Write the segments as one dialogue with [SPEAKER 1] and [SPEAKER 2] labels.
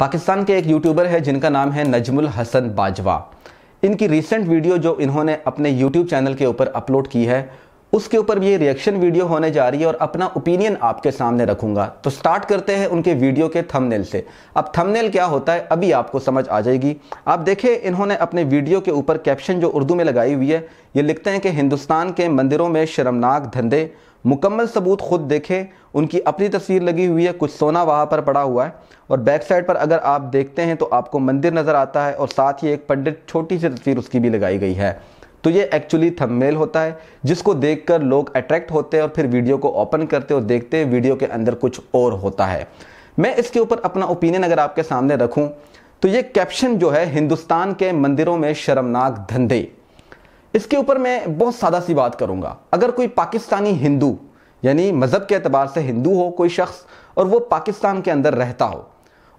[SPEAKER 1] पाकिस्तान के एक यूट्यूबर है जिनका नाम है नजमुल हसन बाजवा इनकी रिसेंट वीडियो जो इन्होंने अपने यूट्यूब चैनल के ऊपर अपलोड की है उसके ऊपर ये रिएक्शन वीडियो होने जा रही है और अपना ओपिनियन आपके सामने रखूंगा तो स्टार्ट करते हैं उनके वीडियो के थंबनेल से अब थंबनेल क्या होता है अभी आपको समझ आ जाएगी आप देखें इन्होंने अपने वीडियो के ऊपर कैप्शन जो उर्दू में लगाई हुई है ये लिखते हैं कि हिंदुस्तान के मंदिरों में शर्मनाक धंधे मुकम्मल सबूत खुद देखे उनकी अपनी तस्वीर लगी हुई है कुछ सोना वहाँ पर पड़ा हुआ है और बैक साइड पर अगर आप देखते हैं तो आपको मंदिर नज़र आता है और साथ ही एक पंडित छोटी सी तस्वीर उसकी भी लगाई गई है तो ये एक्चुअली थंबनेल होता है जिसको देखकर लोग अट्रैक्ट होते हैं और फिर वीडियो को ओपन करते और देखते हैं वीडियो के अंदर कुछ और होता है मैं इसके ऊपर अपना ओपिनियन अगर आपके सामने रखूं तो ये कैप्शन जो है हिंदुस्तान के मंदिरों में शर्मनाक धंधे इसके ऊपर मैं बहुत सादा सी बात करूंगा अगर कोई पाकिस्तानी हिंदू यानी मज़हब के अतबार से हिंदू हो कोई शख्स और वो पाकिस्तान के अंदर रहता हो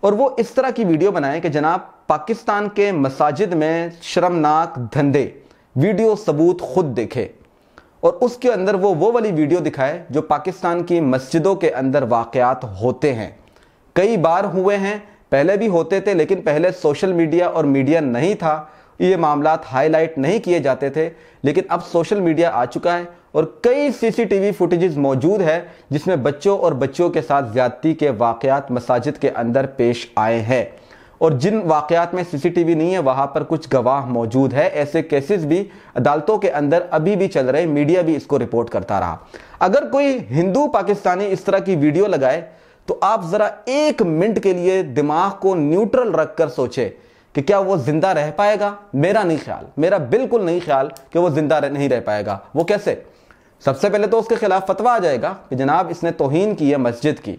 [SPEAKER 1] और वो इस तरह की वीडियो बनाए कि जनाब पाकिस्तान के मसाजिद में शर्मनाक धंधे वीडियो सबूत खुद देखे और उसके अंदर वो वो वाली वीडियो दिखाए जो पाकिस्तान की मस्जिदों के अंदर वाकयात होते हैं कई बार हुए हैं पहले भी होते थे लेकिन पहले सोशल मीडिया और मीडिया नहीं था ये मामला हाईलाइट नहीं किए जाते थे लेकिन अब सोशल मीडिया आ चुका है और कई सीसीटीवी फुटेजेस मौजूद है जिसमें बच्चों और बच्चों के साथ ज्यादती के वाकयात मसाजिद के अंदर पेश आए हैं और जिन वाकयात में सीसीटीवी नहीं है वहां पर कुछ गवाह मौजूद है ऐसे केसेस भी अदालतों के अंदर अभी भी चल रहे मीडिया भी इसको रिपोर्ट करता रहा अगर कोई हिंदू पाकिस्तानी इस तरह की वीडियो लगाए तो आप ज़रा एक मिनट के लिए दिमाग को न्यूट्रल रख कर सोचे कि क्या वो ज़िंदा रह पाएगा मेरा नहीं ख्याल मेरा बिल्कुल नहीं ख्याल कि वो ज़िंदा नहीं रह पाएगा वो कैसे सबसे पहले तो उसके खिलाफ फतवा आ जाएगा कि जनाब इसने तोहन की है मस्जिद की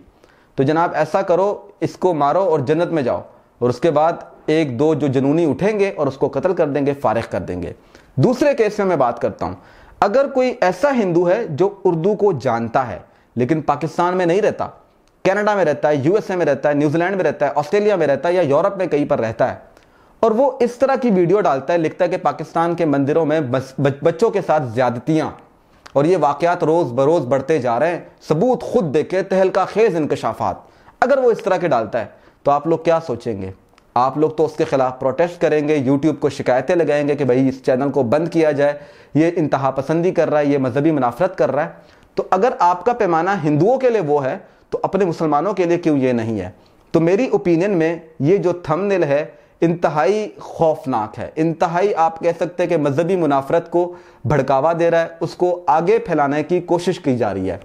[SPEAKER 1] तो जनाब ऐसा करो इसको मारो और जन्नत में जाओ और उसके बाद एक दो जो जनूनी उठेंगे और उसको कत्ल कर देंगे फारिग कर देंगे दूसरे केस में मैं बात करता हूं अगर कोई ऐसा हिंदू है जो उर्दू को जानता है लेकिन पाकिस्तान में नहीं रहता कनाडा में रहता है यूएसए में रहता है न्यूजीलैंड में रहता है ऑस्ट्रेलिया में रहता है या यूरोप में कहीं पर रहता है और वो इस तरह की वीडियो डालता है लिखता है कि पाकिस्तान के मंदिरों में बच्चों के साथ ज्यादतियां और ये वाकयात रोज़ बरोज़ बढ़ते जा रहे हैं सबूत खुद देखे तहलका खेज इंकशाफात अगर वो इस तरह के डालता है तो आप लोग क्या सोचेंगे आप लोग तो उसके ख़िलाफ़ प्रोटेस्ट करेंगे यूट्यूब को शिकायतें लगाएंगे कि भाई इस चैनल को बंद किया जाए ये इंतहा पसंदी कर रहा है ये मजहबी मुनाफरत कर रहा है तो अगर आपका पैमाना हिंदुओं के लिए वो है तो अपने मुसलमानों के लिए क्यों ये नहीं है तो मेरी ओपिनियन में ये जो निल है इंतहाई खौफनाक है इंतहाई आप कह सकते हैं कि मजहबी मुनाफरत को भड़कावा दे रहा है उसको आगे फैलाने की कोशिश की जा रही है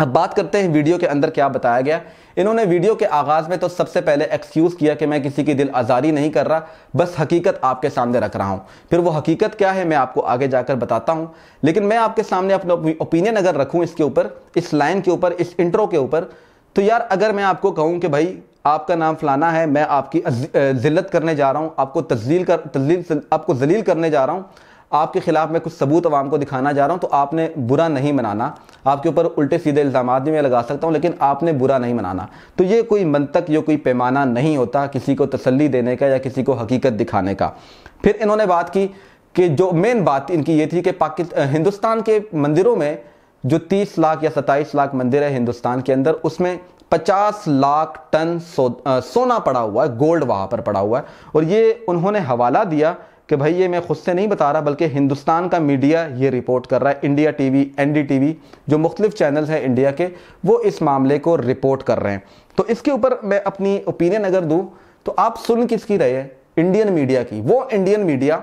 [SPEAKER 1] अब बात करते हैं वीडियो के अंदर क्या बताया गया इन्होंने वीडियो के आगाज़ में तो सबसे पहले एक्सक्यूज़ किया कि मैं किसी की दिल आज़ारी नहीं कर रहा बस हकीकत आपके सामने रख रहा हूँ फिर वो हकीकत क्या है मैं आपको आगे जाकर बताता हूँ लेकिन मैं आपके सामने अपना ओपिनियन अगर रखूँ इसके ऊपर इस लाइन के ऊपर इस इंट्रो के ऊपर तो यार अगर मैं आपको कहूँ कि भाई आपका नाम फलाना है मैं आपकी ज़िल्लत करने जा रहा हूँ आपको तजील कर तजील आपको जलील करने जा रहा हूँ आपके खिलाफ मैं कुछ सबूत आवाम को दिखाना जा रहा हूँ तो आपने बुरा नहीं मनाना आपके ऊपर उल्टे सीधे इल्ज़ाम भी मैं लगा सकता हूँ लेकिन आपने बुरा नहीं मनाना तो ये कोई मनतक ये कोई पैमाना नहीं होता किसी को तसली देने का या किसी को हकीकत दिखाने का फिर इन्होंने बात की कि जो मेन बात इनकी ये थी कि पाकिस्तान हिंदुस्तान के मंदिरों में जो तीस लाख या सत्ताईस लाख मंदिर है हिंदुस्तान के अंदर उसमें 50 लाख टन सो, आ, सोना पड़ा हुआ है गोल्ड वहां पर पड़ा हुआ है और ये उन्होंने हवाला दिया कि भाई ये मैं खुद से नहीं बता रहा बल्कि हिंदुस्तान का मीडिया ये रिपोर्ट कर रहा है इंडिया टीवी एनडीटीवी जो मुख्तलिफ चैनल्स हैं इंडिया के वो इस मामले को रिपोर्ट कर रहे हैं तो इसके ऊपर मैं अपनी ओपिनियन अगर दूँ तो आप सुन किसकी रहे इंडियन मीडिया की वो इंडियन मीडिया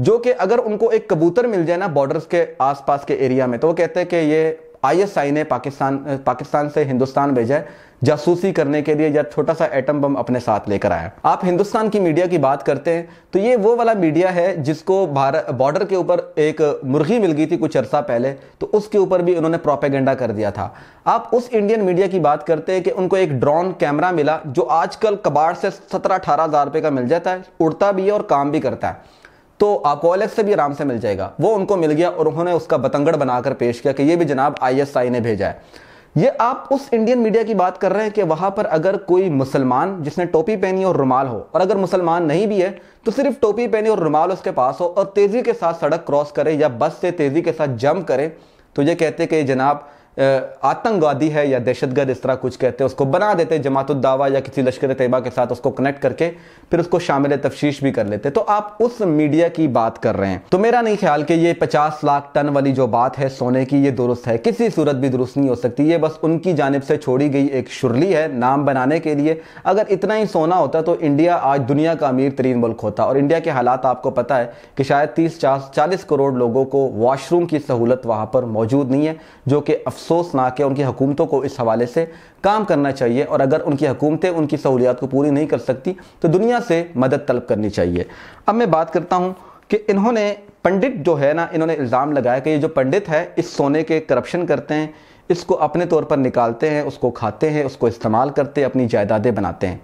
[SPEAKER 1] जो कि अगर उनको एक कबूतर मिल जाए ना बॉर्डर्स के आसपास के एरिया में तो वो कहते हैं कि ये आई एस आई ने पाकिस्तान पाकिस्तान से हिंदुस्तान भेजा है जासूसी करने के लिए या छोटा सा एटम बम अपने साथ लेकर आया आप हिंदुस्तान की मीडिया की बात करते हैं तो ये वो वाला मीडिया है जिसको भारत बॉर्डर के ऊपर एक मुर्गी मिल गई थी कुछ अरसा पहले तो उसके ऊपर भी उन्होंने प्रोपेगेंडा कर दिया था आप उस इंडियन मीडिया की बात करते हैं कि उनको एक ड्रोन कैमरा मिला जो आजकल कबाड़ से सत्रह अठारह हज़ार रुपये का मिल जाता है उड़ता भी है और काम भी करता है तो आपको अलग से भी आराम से मिल जाएगा वो उनको मिल गया और उन्होंने उसका बतंगड़ बनाकर पेश किया कि ये भी जनाब आईएसआई ने भेजा है ये आप उस इंडियन मीडिया की बात कर रहे हैं कि वहां पर अगर कोई मुसलमान जिसने टोपी पहनी और रुमाल हो और अगर मुसलमान नहीं भी है तो सिर्फ टोपी पहनी और रुमाल उसके पास हो और तेजी के साथ सड़क क्रॉस करे या बस से तेजी के साथ जंप करे तो ये कहते कि जनाब आतंकवादी है या दहशतगर्द इस तरह कुछ कहते हैं उसको बना देते हैं जमातुद्दावा या किसी लश्कर तैयबा के साथ उसको कनेक्ट करके फिर उसको शामिल तफशीश भी कर लेते तो आप उस मीडिया की बात कर रहे हैं तो मेरा नहीं ख्याल कि ये पचास लाख टन वाली जो बात है सोने की ये दुरुस्त है किसी सूरत भी दुरुस्त नहीं हो सकती ये बस उनकी जानब से छोड़ी गई एक शुरली है नाम बनाने के लिए अगर इतना ही सोना होता तो इंडिया आज दुनिया का अमीर तरीन मुल्क होता और इंडिया के हालात आपको पता है कि शायद तीस चालीस करोड़ लोगों को वाशरूम की सहूलत वहाँ पर मौजूद नहीं है जो कि अफसोसनाक है उनकी हुकूमतों को इस हवाले से काम करना चाहिए और अगर उनकी हुकूमतें उनकी सहूलियात को पूरी नहीं कर सकती तो दुनिया से मदद तलब करनी चाहिए अब मैं बात करता हूँ कि इन्होंने पंडित जो है ना इन्होंने इल्ज़ाम लगाया कि ये जो पंडित है इस सोने के करप्शन करते हैं इसको अपने तौर पर निकालते हैं उसको खाते हैं उसको इस्तेमाल करते हैं अपनी जायदादें बनाते हैं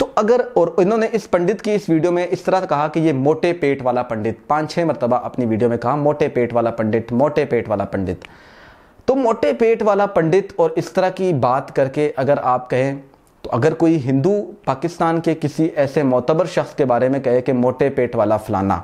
[SPEAKER 1] तो अगर और इन्होंने इस पंडित की इस वीडियो में इस तरह कहा कि ये मोटे पेट वाला पंडित पांच छह मरतबा अपनी वीडियो में कहा मोटे पेट वाला पंडित मोटे पेट वाला पंडित तो मोटे पेट वाला पंडित और इस तरह की बात करके अगर आप कहें तो अगर कोई हिंदू पाकिस्तान के किसी ऐसे मोतबर शख्स के बारे में कहे कि मोटे पेट वाला फलाना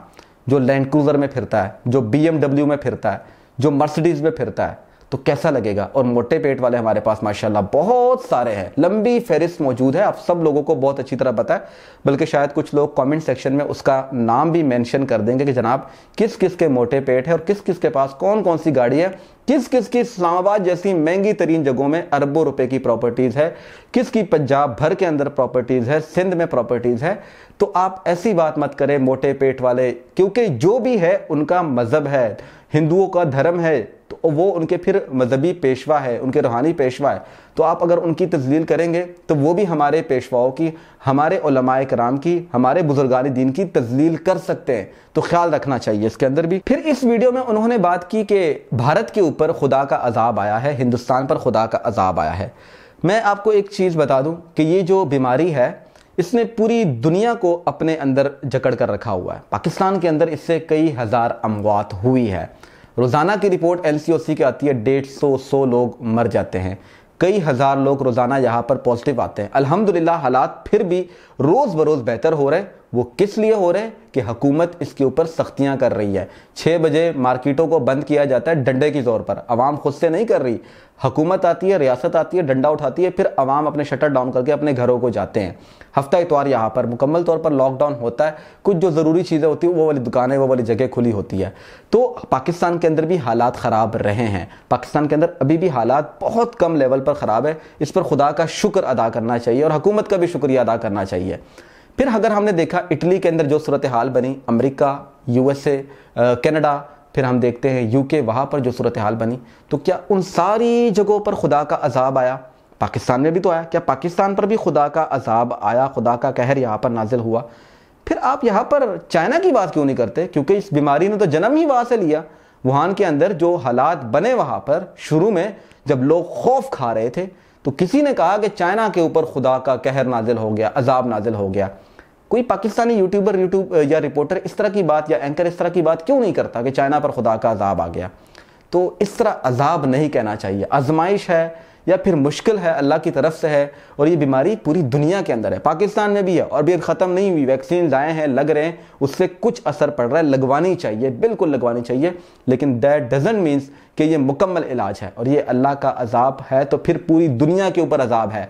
[SPEAKER 1] जो लैंड क्रूज़र में फिरता है जो बी में फिरता है जो मर्सडीज़ में फिरता है तो कैसा लगेगा और मोटे पेट वाले हमारे पास माशाल्लाह बहुत सारे हैं लंबी फहरिस्त मौजूद है आप सब लोगों को बहुत अच्छी तरह पता है बल्कि शायद कुछ लोग कमेंट सेक्शन में उसका नाम भी मेंशन कर देंगे कि जनाब किस किस के मोटे पेट है और किस किस के पास कौन कौन सी गाड़ी है किस किस की इस्लामाबाद जैसी महंगी तरीन जगहों में अरबों रुपए की प्रॉपर्टीज़ है किसकी पंजाब भर के अंदर प्रॉपर्टीज़ है सिंध में प्रॉपर्टीज़ है तो आप ऐसी बात मत करें मोटे पेट वाले क्योंकि जो भी है उनका मज़हब है हिंदुओं का धर्म है और वो उनके फिर मजहबी पेशवा है उनके रूहानी पेशवा है तो आप अगर उनकी तजलील करेंगे तो वो भी हमारे पेशवाओं की हमारे कराम की हमारे बुजुर्गान दीन की तजलील कर सकते हैं तो ख्याल रखना चाहिए इसके अंदर भी फिर इस वीडियो में उन्होंने बात की कि भारत के ऊपर खुदा का अजाब आया है हिंदुस्तान पर खुदा का अजाब आया है मैं आपको एक चीज़ बता दूं कि ये जो बीमारी है इसने पूरी दुनिया को अपने अंदर जकड़ कर रखा हुआ है पाकिस्तान के अंदर इससे कई हज़ार अमवात हुई है रोज़ाना की रिपोर्ट एल की आती है डेढ़ सौ सौ लोग मर जाते हैं कई हज़ार लोग रोज़ाना यहाँ पर पॉजिटिव आते हैं अल्हम्दुलिल्लाह हालात फिर भी रोज़ बरोज़ बेहतर हो रहे हैं वो किस लिए हो रहे हैं कि हकूमत इसके ऊपर सख्तियां कर रही है छः बजे मार्केटों को बंद किया जाता है डंडे के ज़ोर पर आवाम खुद से नहीं कर रही हकूमत आती है रियासत आती है डंडा उठाती है फिर आवाम अपने शटर डाउन करके अपने घरों को जाते हैं हफ्ता इतवार यहाँ पर मुकम्मल तौर पर लॉकडाउन होता है कुछ जो ज़रूरी चीज़ें होती हैं वो वाली दुकानें वो वाली जगह खुली होती है तो पाकिस्तान के अंदर भी हालात ख़राब रहे हैं पाकिस्तान के अंदर अभी भी हालात बहुत कम लेवल पर ख़राब है इस पर खुदा का शुक्र अदा करना चाहिए और हकूमत का भी शुक्रिया अदा करना चाहिए फिर अगर हमने देखा इटली के अंदर जो सूरत हाल बनी अमेरिका यूएसए कनाडा फिर हम देखते हैं यूके वहाँ पर जो सूरत हाल बनी तो क्या उन सारी जगहों पर खुदा का अजाब आया पाकिस्तान में भी तो आया क्या पाकिस्तान पर भी खुदा का अजाब आया खुदा का कहर यहाँ पर नाजिल हुआ फिर आप यहाँ पर चाइना की बात क्यों नहीं करते क्योंकि इस बीमारी ने तो जन्म ही वहाँ से लिया वुहान के अंदर जो हालात बने वहाँ पर शुरू में जब लोग खौफ खा रहे थे तो किसी ने कहा कि चाइना के ऊपर खुदा का कहर नाजिल हो गया अजाब नाजिल हो गया कोई पाकिस्तानी यूट्यूबर यूट्यूब या रिपोर्टर इस तरह की बात या एंकर इस तरह की बात क्यों नहीं करता कि चाइना पर खुदा का अजाब आ गया तो इस तरह अजाब नहीं कहना चाहिए आजमाइश है या फिर मुश्किल है अल्लाह की तरफ से है और ये बीमारी पूरी दुनिया के अंदर है पाकिस्तान में भी है और भी अब ख़त्म नहीं हुई वैक्सीन आए हैं लग रहे हैं उससे कुछ असर पड़ रहा है लगवानी चाहिए बिल्कुल लगवानी चाहिए लेकिन दैट डजन मीन्स कि ये मुकम्मल इलाज है और ये अल्लाह का अजाब है तो फिर पूरी दुनिया के ऊपर अजाब है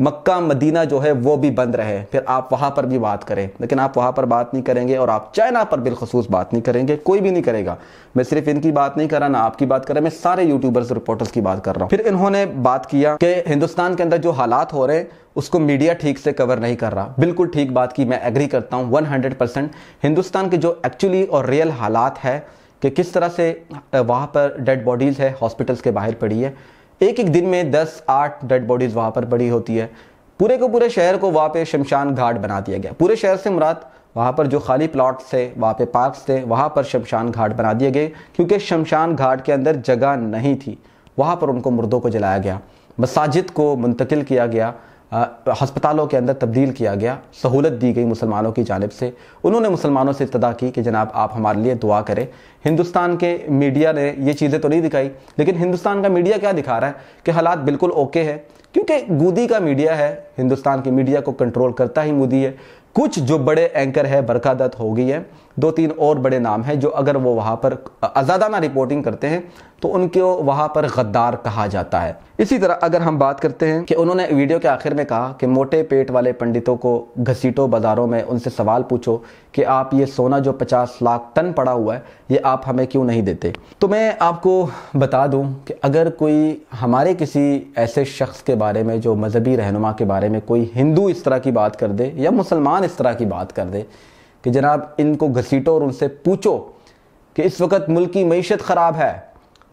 [SPEAKER 1] मक्का मदीना जो है वो भी बंद रहे फिर आप वहां पर भी बात करें लेकिन आप वहां पर बात नहीं करेंगे और आप चाइना पर बिलखसूस बात नहीं करेंगे कोई भी नहीं करेगा मैं सिर्फ इनकी बात नहीं कर रहा ना आपकी बात कर रहा मैं सारे यूट्यूबर्स रिपोर्टर्स की बात कर रहा हूँ फिर इन्होंने बात किया कि हिंदुस्तान के अंदर जो हालात हो रहे हैं उसको मीडिया ठीक से कवर नहीं कर रहा बिल्कुल ठीक बात की मैं एग्री करता हूँ वन हिंदुस्तान के जो एक्चुअली और रियल हालात है कि किस तरह से वहाँ पर डेड बॉडीज़ है हॉस्पिटल्स के बाहर पड़ी है एक एक दिन में दस आठ डेड बॉडीज़ वहां पर पड़ी होती है पूरे को पूरे शहर को वहां पे शमशान घाट बना दिया गया पूरे शहर से मुराद वहाँ पर जो खाली प्लॉट थे वहां पे पार्क्स थे वहां पर शमशान घाट बना दिए गए क्योंकि शमशान घाट के अंदर जगह नहीं थी वहां पर उनको मुर्दों को जलाया गया मसाजिद को मुंतकिल किया गया हस्पतालों के अंदर तब्दील किया गया सहूलत दी गई मुसलमानों की जानब से उन्होंने मुसलमानों से इतदा की कि जनाब आप हमारे लिए दुआ करें हिंदुस्तान के मीडिया ने ये चीज़ें तो नहीं दिखाई लेकिन हिंदुस्तान का मीडिया क्या दिखा रहा है कि हालात बिल्कुल ओके है क्योंकि गूदी का मीडिया है हिंदुस्तान की मीडिया को कंट्रोल करता ही मोदी है कुछ जो बड़े एंकर है बरका दत्त हो गई है दो तीन और बड़े नाम हैं जो अगर वो वहाँ पर आज़ादाना रिपोर्टिंग करते हैं तो उनको वहाँ पर गद्दार कहा जाता है इसी तरह अगर हम बात करते हैं कि उन्होंने वीडियो के आखिर में कहा कि मोटे पेट वाले पंडितों को घसीटो बाज़ारों में उनसे सवाल पूछो कि आप ये सोना जो पचास लाख टन पड़ा हुआ है ये आप हमें क्यों नहीं देते तो मैं आपको बता दूँ कि अगर कोई हमारे किसी ऐसे शख्स के बारे में जो मजहबी रहनुमा के बारे बारे में कोई हिंदू इस तरह की बात कर दे या मुसलमान इस तरह की बात कर दे कि जनाब इनको घसीटो और उनसे पूछो कि इस वक्त मुल्क की मीशत ख़राब है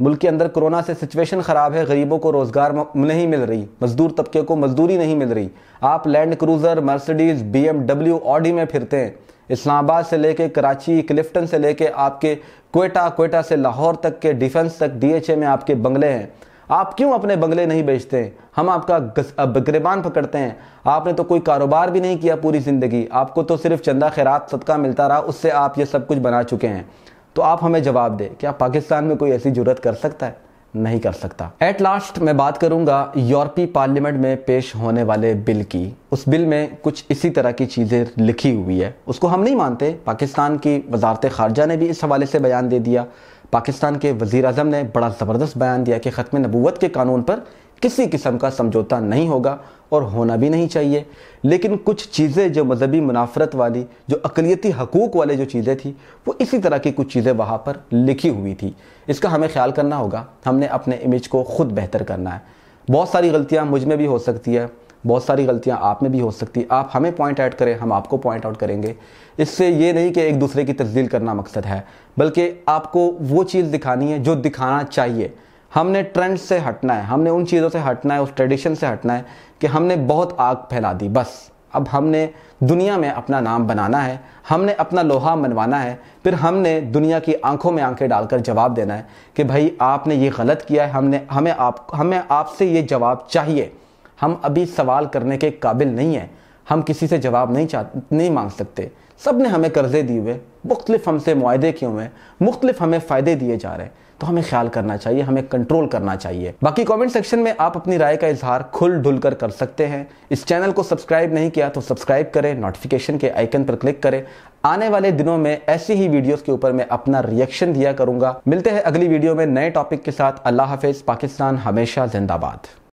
[SPEAKER 1] मुल्क के अंदर कोरोना से सिचुएशन ख़राब है गरीबों को रोज़गार नहीं मिल रही मज़दूर तबके को मजदूरी नहीं मिल रही आप Land Cruiser Mercedes B M W Audi में फिरते हैं इस्लामाबाद से लेके कराची क्लिफ्टन से लेके आपके कोयटा कोयटा से लाहौर तक के डिफेंस तक डीएचए में आपके बंगले हैं आप क्यों अपने बंगले नहीं बेचते हम आपका बकरेबान पकड़ते हैं आपने तो कोई कारोबार भी नहीं किया पूरी ज़िंदगी आपको तो सिर्फ चंदा खैरात सदका मिलता रहा उससे आप ये सब कुछ बना चुके हैं तो आप हमें जवाब दें क्या पाकिस्तान में कोई ऐसी जरूरत कर सकता है नहीं कर सकता एट लास्ट मैं बात करूंगा यूरोपीय पार्लियामेंट में पेश होने वाले बिल की उस बिल में कुछ इसी तरह की चीज़ें लिखी हुई है उसको हम नहीं मानते पाकिस्तान की वजारत खारजा ने भी इस हवाले से बयान दे दिया पाकिस्तान के वज़ी अजम ने बड़ा ज़बरदस्त बयान दिया कि ख़त्म नबूत के कानून पर किसी किस्म का समझौता नहीं होगा और होना भी नहीं चाहिए लेकिन कुछ चीज़ें जो मजहबी मुनाफरत वाली जो अकलीती हकूक़ वाले जो चीज़ें थी वो इसी तरह की कुछ चीज़ें वहाँ पर लिखी हुई थी इसका हमें ख्याल करना होगा हमने अपने इमेज को ख़ुद बेहतर करना है बहुत सारी गलतियाँ मुझ में भी हो सकती है बहुत सारी गलतियाँ आप में भी हो सकती आप हमें पॉइंट आउट करें हम आपको पॉइंट आउट करेंगे इससे ये नहीं कि एक दूसरे की तस्दील करना मकसद है बल्कि आपको वो चीज़ दिखानी है जो दिखाना चाहिए हमने ट्रेंड से हटना है हमने उन चीज़ों से हटना है उस ट्रेडिशन से हटना है कि हमने बहुत आग फैला दी बस अब हमने दुनिया में अपना नाम बनाना है हमने अपना लोहा मनवाना है फिर हमने दुनिया की आंखों में आंखें डालकर जवाब देना है कि भाई आपने ये गलत किया है हमने हमें आप हमें आपसे ये जवाब चाहिए हम अभी सवाल करने के काबिल नहीं हैं हम किसी से जवाब नहीं चाह नहीं मांग सकते सब ने हमें कर्ज़े दिए हुए मुख्तलिफ हमसे मुआदे किए हुए हैं मुख्तलिफ हमें फ़ायदे दिए जा रहे हैं तो हमें ख्याल करना चाहिए हमें कंट्रोल करना चाहिए बाकी कमेंट सेक्शन में आप अपनी राय का इजहार खुल ढुल कर कर सकते हैं इस चैनल को सब्सक्राइब नहीं किया तो सब्सक्राइब करें नोटिफिकेशन के आइकन पर क्लिक करें आने वाले दिनों में ऐसी ही वीडियोस के ऊपर मैं अपना रिएक्शन दिया करूंगा मिलते हैं अगली वीडियो में नए टॉपिक के साथ अल्लाह हाफिज़ पाकिस्तान हमेशा जिंदाबाद